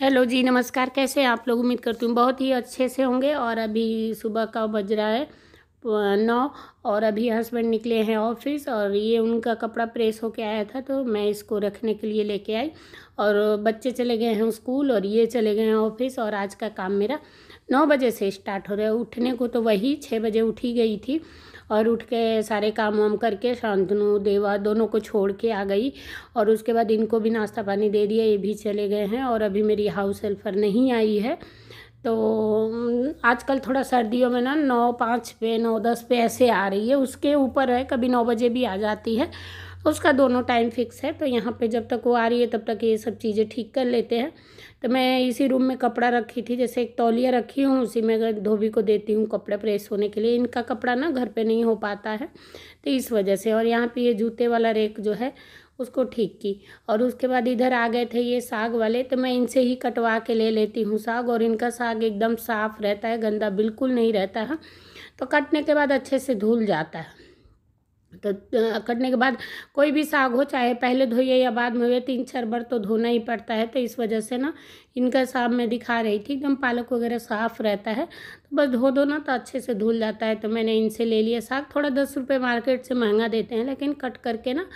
hello जी नमस्कार कैसे हैं आप लोग उम्मीद करती हूँ बहुत ही अच्छे से होंगे और अभी सुबह का बज रहा है नौ और अभी हस्बैंड निकले हैं ऑफिस और ये उनका कपड़ा प्रेस होके आया था तो मैं इसको रखने के लिए लेके आई और बच्चे चले गए हैं स्कूल और ये चले गए हैं ऑफिस और आज का काम मेरा नौ बजे से स्टार्ट हो रहे उठने को तो वही छः बजे उठी गई थी और उठ के सारे काम वाम करके शांतनु देवा दोनों को छोड़ के आ गई और उसके बाद इनको भी नाश्ता पानी दे दिया ये भी चले गए हैं और अभी मेरी हाउस हेल्पर नहीं आई है तो आजकल थोड़ा सर्दियों में ना नौ पाँच पे नौ दस पे ऐसे आ रही है उसके ऊपर है कभी नौ बजे भी आ जाती है तो उसका दोनों टाइम फिक्स है तो यहाँ पे जब तक वो आ रही है तब तक ये सब चीज़ें ठीक कर लेते हैं तो मैं इसी रूम में कपड़ा रखी थी जैसे एक तौलिया रखी हूँ उसी में धोबी को देती हूँ कपड़े प्रेस होने के लिए इनका कपड़ा ना घर पे नहीं हो पाता है तो इस वजह से और यहाँ पे ये जूते वाला रेक जो है उसको ठीक की और उसके बाद इधर आ गए थे ये साग वाले तो मैं इनसे ही कटवा के ले लेती हूँ साग और इनका साग एकदम साफ़ रहता है गंदा बिल्कुल नहीं रहता है तो कटने के बाद अच्छे से धुल जाता है तो, तो कटने के बाद कोई भी साग हो चाहे पहले धोइए या बाद में हुए तीन चार बार तो धोना ही पड़ता है तो इस वजह से ना इनका साफ मैं दिखा रही थी एकदम पालक वगैरह साफ रहता है तो बस धो दो ना तो अच्छे से धुल जाता है तो मैंने इनसे ले लिया साग थोड़ा दस रुपये मार्केट से महंगा देते हैं लेकिन कट करके ना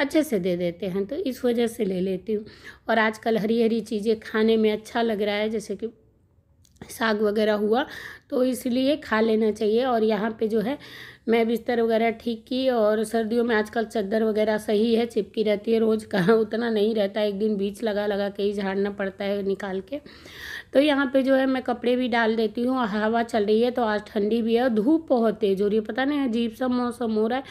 अच्छे से दे देते हैं तो इस वजह से ले लेती हूँ और आजकल हरी हरी चीज़ें खाने में अच्छा लग रहा है जैसे कि साग वगैरह हुआ तो इसलिए खा लेना चाहिए और यहाँ पर जो है मैं बिस्तर वगैरह ठीक की और सर्दियों में आजकल चद्दर वगैरह सही है चिपकी रहती है रोज़ कहाँ उतना नहीं रहता एक दिन बीच लगा लगा के ही झाड़ना पड़ता है निकाल के तो यहाँ पे जो है मैं कपड़े भी डाल देती हूँ हवा चल रही है तो आज ठंडी भी है और धूप बहुत तेज़ हो रही है पता नहीं अजीब सा मौसम हो रहा है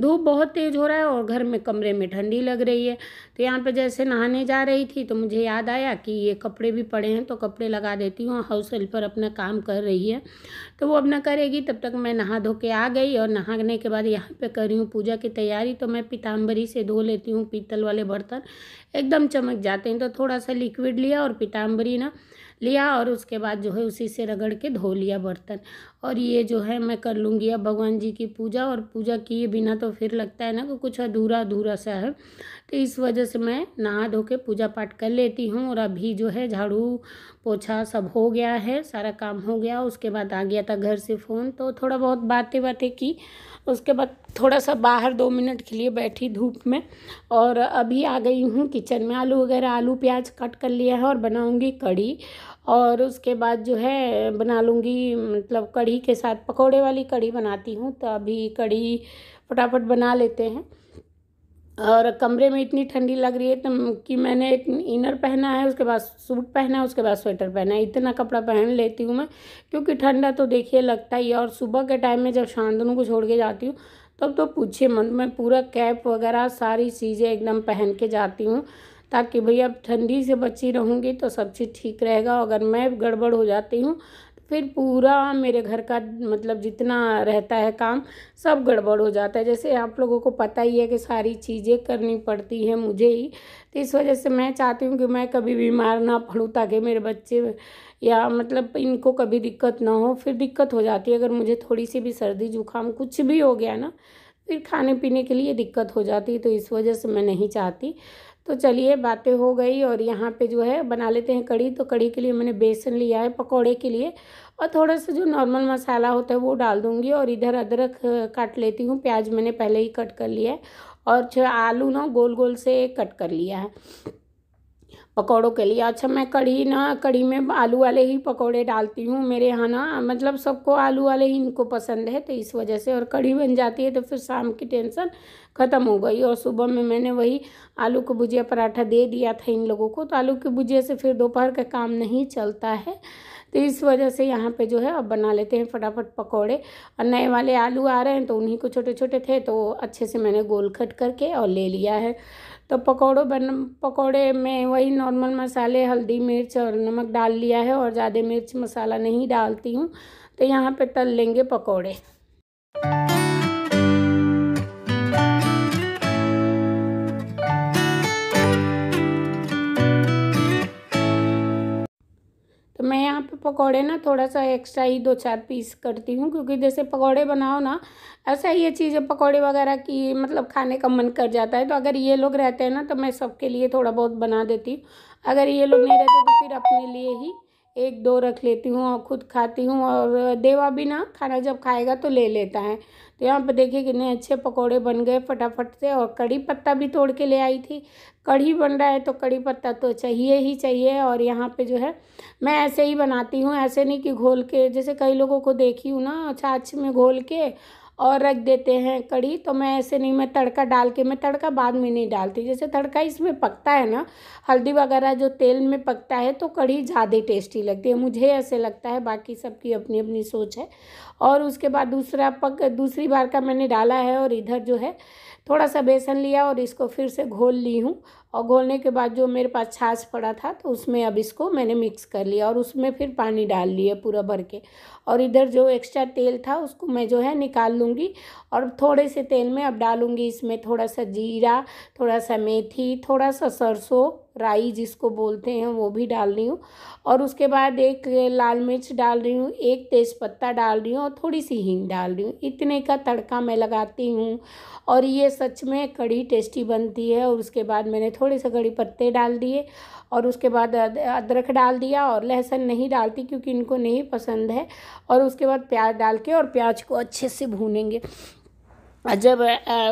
धूप बहुत तेज़ हो रहा है और घर में कमरे में ठंडी लग रही है तो यहाँ पे जैसे नहाने जा रही थी तो मुझे याद आया कि ये कपड़े भी पड़े हैं तो कपड़े लगा देती हूँ हाउस हेल्पर अपना काम कर रही है तो वो अपना करेगी तब तक मैं नहा धो के आ गई और नहाने के बाद यहाँ पर कर रही हूँ पूजा की तैयारी तो मैं पीताम्बरी से धो लेती हूँ पीतल वाले बर्तन एकदम चमक जाते हैं तो थोड़ा सा लिक्विड लिया और पीताम्बरी ना लिया और उसके बाद जो है उसी से रगड़ के धो लिया बर्तन और ये जो है मैं कर लूँगी अब भगवान जी की पूजा और पूजा किए बिना तो फिर लगता है ना कि कुछ अधूरा अधूरा सा है तो इस वजह से मैं नहा धो के पूजा पाठ कर लेती हूँ और अभी जो है झाड़ू पोछा सब हो गया है सारा काम हो गया उसके बाद आ गया था घर से फ़ोन तो थोड़ा बहुत बातें बातें की उसके बाद थोड़ा सा बाहर दो मिनट के लिए बैठी धूप में और अभी आ गई हूँ किचन में आलू वगैरह आलू प्याज कट कर लिया है और बनाऊँगी कड़ी और उसके बाद जो है बना लूँगी मतलब कड़ी कड़ी के साथ पकोड़े वाली कड़ी बनाती हूँ तो अभी कड़ी फटाफट बना लेते हैं और कमरे में इतनी ठंडी लग रही है तो कि मैंने एक इनर पहना है उसके बाद सूट पहना है उसके बाद स्वेटर पहना है इतना कपड़ा पहन लेती हूँ मैं क्योंकि ठंडा तो देखिए लगता ही है और सुबह के टाइम में जब शांतनु को छोड़ के जाती हूँ तब तो पूछे मन मैं पूरा कैप वगैरह सारी चीज़ें एकदम पहन के जाती हूँ ताकि भैया ठंडी से बची रहूँगी तो सब चीज़ ठीक रहेगा अगर मैं गड़बड़ हो जाती हूँ फिर पूरा मेरे घर का मतलब जितना रहता है काम सब गड़बड़ हो जाता है जैसे आप लोगों को पता ही है कि सारी चीज़ें करनी पड़ती हैं मुझे ही तो इस वजह से मैं चाहती हूँ कि मैं कभी बीमार ना पड़ूँ ताकि मेरे बच्चे या मतलब इनको कभी दिक्कत ना हो फिर दिक्कत हो जाती है अगर मुझे थोड़ी सी भी सर्दी जुकाम कुछ भी हो गया ना फिर खाने पीने के लिए दिक्कत हो जाती तो इस वजह से मैं नहीं चाहती तो चलिए बातें हो गई और यहाँ पे जो है बना लेते हैं कड़ी तो कड़ी के लिए मैंने बेसन लिया है पकौड़े के लिए और थोड़ा सा जो नॉर्मल मसाला होता है वो डाल दूँगी और इधर अदरक काट लेती हूँ प्याज मैंने पहले ही कट कर लिया है और आलू ना गोल गोल से कट कर लिया है पकौड़ों के लिए अच्छा मैं कढ़ी ना कढ़ी में आलू वाले ही पकौड़े डालती हूँ मेरे यहाँ ना मतलब सबको आलू वाले ही इनको पसंद है तो इस वजह से और कढ़ी बन जाती है तो फिर शाम की टेंशन ख़त्म हो गई और सुबह में मैंने वही आलू का भुजिया पराठा दे दिया था इन लोगों को तो आलू के भुजिया से फिर दोपहर का काम नहीं चलता है तो इस वजह से यहाँ पे जो है अब बना लेते हैं फटाफट पकौड़े और नए वाले आलू आ रहे हैं तो उन्हीं को छोटे छोटे थे तो अच्छे से मैंने गोल कट करके और ले लिया है तो पकौड़ों बन पकौड़े में वही नॉर्मल मसाले हल्दी मिर्च और नमक डाल लिया है और ज़्यादा मिर्च मसाला नहीं डालती हूँ तो यहाँ पे तल लेंगे पकौड़े मैं यहाँ पे पकोड़े ना थोड़ा सा एक्स्ट्रा ही दो चार पीस करती हूँ क्योंकि जैसे पकोड़े बनाओ ना ऐसा ये चीज़ें पकोड़े वगैरह की मतलब खाने का मन कर जाता है तो अगर ये लोग रहते हैं ना तो मैं सबके लिए थोड़ा बहुत बना देती हूँ अगर ये लोग नहीं रहते तो फिर अपने लिए ही एक दो रख लेती हूँ और ख़ुद खाती हूँ और देवा भी ना खाना जब खाएगा तो ले लेता है तो यहाँ पर देखिए कितने अच्छे पकोड़े बन गए फटाफट से और कड़ी पत्ता भी तोड़ के ले आई थी कढ़ी बन रहा है तो कड़ी पत्ता तो चाहिए ही चाहिए और यहाँ पे जो है मैं ऐसे ही बनाती हूँ ऐसे नहीं कि घोल के जैसे कई लोगों को देखी हूँ ना छाछ में घोल के और रख देते हैं कड़ी तो मैं ऐसे नहीं मैं तड़का डाल के मैं तड़का बाद में नहीं डालती जैसे तड़का इसमें पकता है ना हल्दी वगैरह जो तेल में पकता है तो कड़ी ज़्यादा टेस्टी लगती है मुझे ऐसे लगता है बाकी सबकी अपनी अपनी सोच है और उसके बाद दूसरा पक दूसरी बार का मैंने डाला है और इधर जो है थोड़ा सा बेसन लिया और इसको फिर से घोल ली हूँ और घोलने के बाद जो मेरे पास छाछ पड़ा था तो उसमें अब इसको मैंने मिक्स कर लिया और उसमें फिर पानी डाल लिया पूरा भर के और इधर जो एक्स्ट्रा तेल था उसको मैं जो है निकाल लूँगी और थोड़े से तेल में अब डालूँगी इसमें थोड़ा सा जीरा थोड़ा सा मेथी थोड़ा सा सरसों राई जिसको बोलते हैं वो भी डाल रही हूँ और उसके बाद एक लाल मिर्च डाल रही हूँ एक तेज़पत्ता डाल रही हूँ और थोड़ी सी हींग डाल रही हूँ इतने का तड़का मैं लगाती हूँ और ये सच में कड़ी टेस्टी बनती है और उसके बाद मैंने थोड़े से कड़ी पत्ते डाल दिए और उसके बाद अदरक डाल दिया और लहसुन नहीं डालती क्योंकि इनको नहीं पसंद है और उसके बाद प्याज डाल के और प्याज को अच्छे से भूनेंगे जब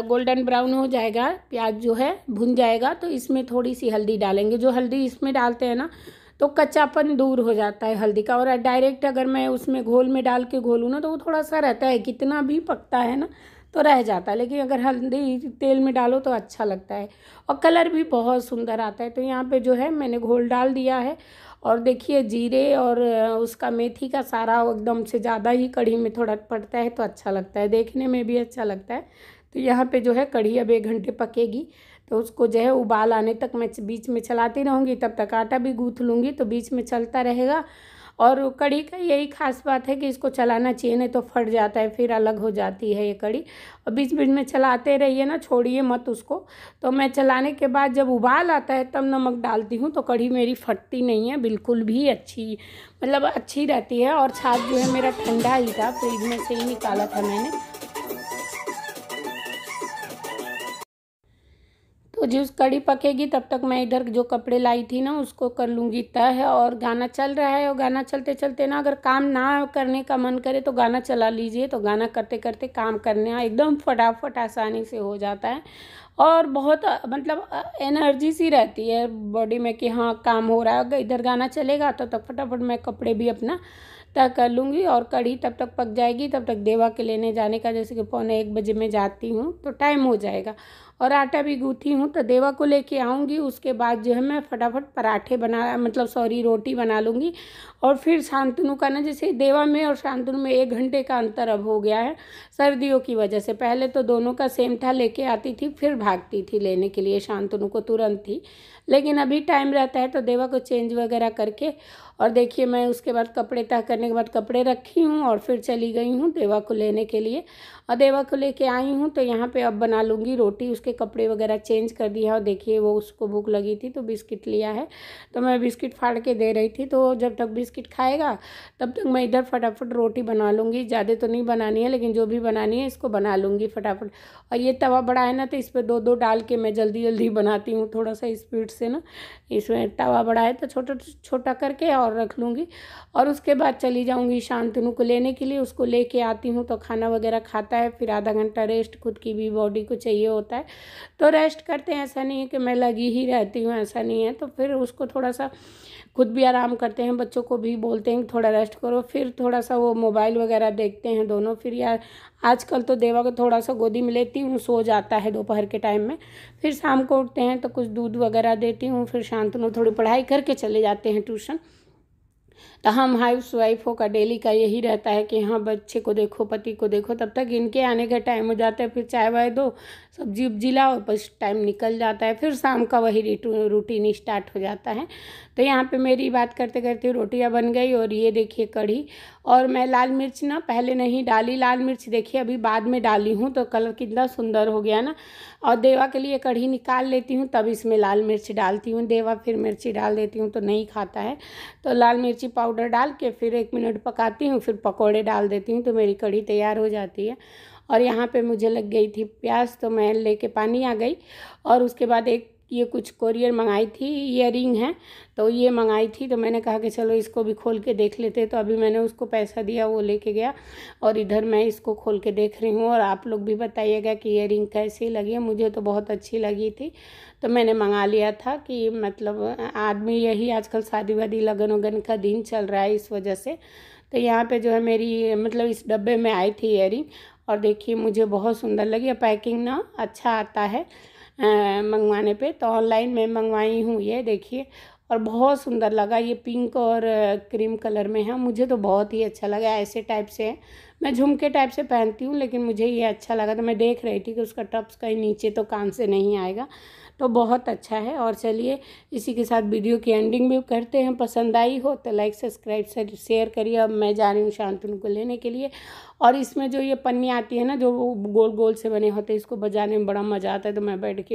गोल्डन ब्राउन हो जाएगा प्याज जो है भुन जाएगा तो इसमें थोड़ी सी हल्दी डालेंगे जो हल्दी इसमें डालते हैं ना तो कच्चापन दूर हो जाता है हल्दी का और डायरेक्ट अगर मैं उसमें घोल में डाल के घोलूँ ना तो वो थोड़ा सा रहता है कितना भी पकता है ना तो रह जाता है लेकिन अगर हल्दी तेल में डालो तो अच्छा लगता है और कलर भी बहुत सुंदर आता है तो यहाँ पे जो है मैंने घोल डाल दिया है और देखिए जीरे और उसका मेथी का सारा एकदम से ज़्यादा ही कढ़ी में थोड़ा पड़ता है तो अच्छा लगता है देखने में भी अच्छा लगता है तो यहाँ पर जो है कढ़ी अब एक घंटे पकेगी तो उसको जो है उबाल आने तक मैं बीच में चलाती रहूँगी तब तक आटा भी गूँथ लूँगी तो बीच में चलता रहेगा और कड़ी का यही खास बात है कि इसको चलाना चाहिए नहीं तो फट जाता है फिर अलग हो जाती है ये कड़ी और बीच बीच में चलाते रहिए ना छोड़िए मत उसको तो मैं चलाने के बाद जब उबाल आता है तब नमक डालती हूँ तो कड़ी मेरी फटती नहीं है बिल्कुल भी अच्छी मतलब अच्छी रहती है और छाछ जो है मेरा ठंडा ही था फ्रिज में से ही निकाला था मैंने जिस कड़ी पकेगी तब तक मैं इधर जो कपड़े लाई थी ना उसको कर लूँगी तय और गाना चल रहा है और गाना चलते चलते ना अगर काम ना करने का मन करे तो गाना चला लीजिए तो गाना करते करते काम करने एकदम फटाफट आसानी से हो जाता है और बहुत मतलब एनर्जी सी रहती है बॉडी में कि हाँ काम हो रहा है इधर गाना चलेगा तो तब फटाफट मैं कपड़े भी अपना तक कर लूँगी और कढ़ी तब तक पक जाएगी तब तक देवा के लेने जाने का जैसे कि पौने एक बजे में जाती हूँ तो टाइम हो जाएगा और आटा भी गूँथी हूँ तो देवा को लेके आऊँगी उसके बाद जो है मैं फटाफट पराठे बना मतलब सॉरी रोटी बना लूँगी और फिर शांतनु का ना जैसे देवा में और शांतनु में एक घंटे का अंतर अब हो गया है सर्दियों की वजह से पहले तो दोनों का सेम था लेके आती थी फिर भागती थी लेने के लिए शांतनु को तुरंत ही लेकिन अभी टाइम रहता है तो देवा को चेंज वगैरह करके और देखिए मैं उसके बाद कपड़े तह करने के बाद कपड़े रखी हूँ और फिर चली गई हूँ देवा को लेने के लिए और देवा को लेके आई हूँ तो यहाँ पे अब बना लूँगी रोटी उसके कपड़े वगैरह चेंज कर दिया और देखिए वो उसको भूख लगी थी तो बिस्किट लिया है तो मैं बिस्किट फाड़ के दे रही थी तो जब तक बिस्किट खाएगा तब तक मैं इधर फटाफट रोटी बना लूँगी ज़्यादा तो नहीं बनानी है लेकिन जो भी बनानी है इसको बना लूँगी फटाफट और ये तवा बड़ा है ना तो इस पर दो दो डाल के मैं जल्दी जल्दी बनाती हूँ थोड़ा सा स्पीड से ना इसमें तवा बड़ा है तो छोटा छोटा करके और और रख लूँगी और उसके बाद चली जाऊँगी शांतनु को लेने के लिए उसको लेके आती हूँ तो खाना वगैरह खाता है फिर आधा घंटा रेस्ट खुद की भी बॉडी को चाहिए होता है तो रेस्ट करते हैं ऐसा नहीं है कि मैं लगी ही रहती हूँ ऐसा नहीं है तो फिर उसको थोड़ा सा खुद भी आराम करते हैं बच्चों को भी बोलते हैं थोड़ा रेस्ट करो फिर थोड़ा सा वो मोबाइल वगैरह देखते हैं दोनों फिर यार आजकल तो देवा को थोड़ा सा गोदी में लेती हूँ सो जाता है दोपहर के टाइम में फिर शाम को उठते हैं तो कुछ दूध वगैरह देती हूँ फिर शांतनु थोड़ी पढ़ाई करके चले जाते हैं ट्यूशन तो हम हाउस वाइफों का डेली का यही रहता है कि हाँ बच्चे को देखो पति को देखो तब तक इनके आने का टाइम हो जाता है फिर चाय वाय दो सब्जी उब्जी लाओ बस टाइम निकल जाता है फिर शाम का वही रूटीन स्टार्ट हो जाता है तो यहाँ पे मेरी बात करते करते रोटियाँ बन गई और ये देखिए कढ़ी और मैं लाल मिर्च ना पहले नहीं डाली लाल मिर्च देखिए अभी बाद में डाली हूँ तो कलर कितना सुंदर हो गया ना और देवा के लिए कढ़ी निकाल लेती हूँ तब इसमें लाल मिर्च डालती हूँ देवा फिर मिर्ची डाल देती हूँ तो नहीं खाता है तो लाल मिर्ची पाउडर डाल के फिर एक मिनट पकाती हूँ फिर पकौड़े डाल देती हूँ तो मेरी कढ़ी तैयार हो जाती है और यहाँ पे मुझे लग गई थी प्याज तो मैं लेके पानी आ गई और उसके बाद एक ये कुछ कोरियर मंगाई थी इयरिंग है तो ये मंगाई थी तो मैंने कहा कि चलो इसको भी खोल के देख लेते तो अभी मैंने उसको पैसा दिया वो लेके गया और इधर मैं इसको खोल के देख रही हूँ और आप लोग भी बताइएगा कि इयर कैसी लगी मुझे तो बहुत अच्छी लगी थी तो मैंने मंगा लिया था कि मतलब आदमी यही आजकल शादी वादी लगन वगन का दिन चल रहा है इस वजह से तो यहाँ पर जो है मेरी मतलब इस डब्बे में आई थी इयरिंग और देखिए मुझे बहुत सुंदर लगी पैकिंग ना अच्छा आता है मंगवाने पे तो ऑनलाइन मैं मंगवाई हूँ ये देखिए और बहुत सुंदर लगा ये पिंक और क्रीम कलर में है हाँ, मुझे तो बहुत ही अच्छा लगा ऐसे टाइप से है मैं झुमके टाइप से पहनती हूँ लेकिन मुझे ये अच्छा लगा तो मैं देख रही थी कि उसका टप्स कहीं नीचे तो कान से नहीं आएगा तो बहुत अच्छा है और चलिए इसी के साथ वीडियो की एंडिंग भी करते हैं पसंद आई हो तो लाइक सब्सक्राइब से शेयर करिए अब मैं जा रही हूँ शांतनु को लेने के लिए और इसमें जो ये पन्नी आती है ना जो गोल गोल से बने होते हैं इसको बजाने में बड़ा मज़ा आता है तो मैं बैठ के